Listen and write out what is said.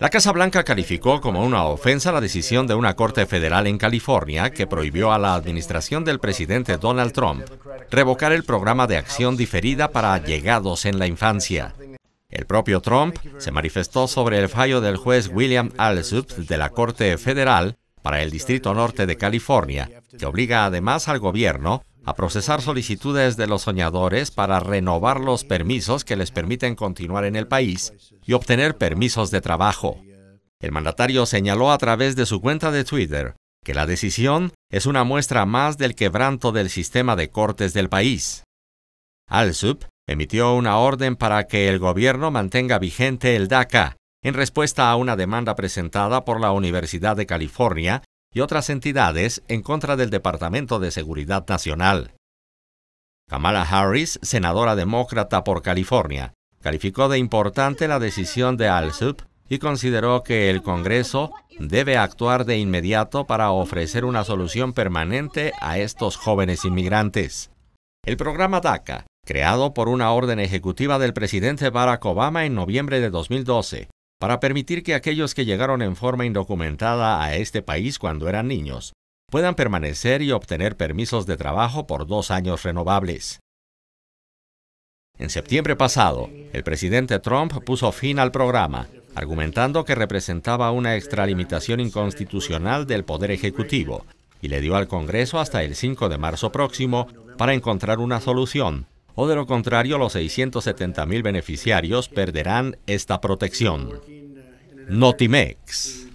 La Casa Blanca calificó como una ofensa la decisión de una corte federal en California que prohibió a la administración del presidente Donald Trump revocar el programa de acción diferida para llegados en la infancia. El propio Trump se manifestó sobre el fallo del juez William Alsup de la Corte Federal para el Distrito Norte de California, que obliga además al gobierno a procesar solicitudes de los soñadores para renovar los permisos que les permiten continuar en el país y obtener permisos de trabajo. El mandatario señaló a través de su cuenta de Twitter que la decisión es una muestra más del quebranto del sistema de cortes del país. Alsup emitió una orden para que el gobierno mantenga vigente el DACA en respuesta a una demanda presentada por la Universidad de California y otras entidades en contra del Departamento de Seguridad Nacional. Kamala Harris, senadora demócrata por California, Calificó de importante la decisión de Alsup y consideró que el Congreso debe actuar de inmediato para ofrecer una solución permanente a estos jóvenes inmigrantes. El programa DACA, creado por una orden ejecutiva del presidente Barack Obama en noviembre de 2012, para permitir que aquellos que llegaron en forma indocumentada a este país cuando eran niños puedan permanecer y obtener permisos de trabajo por dos años renovables. En septiembre pasado, el presidente Trump puso fin al programa, argumentando que representaba una extralimitación inconstitucional del Poder Ejecutivo, y le dio al Congreso hasta el 5 de marzo próximo para encontrar una solución, o de lo contrario los 670 mil beneficiarios perderán esta protección. Notimex.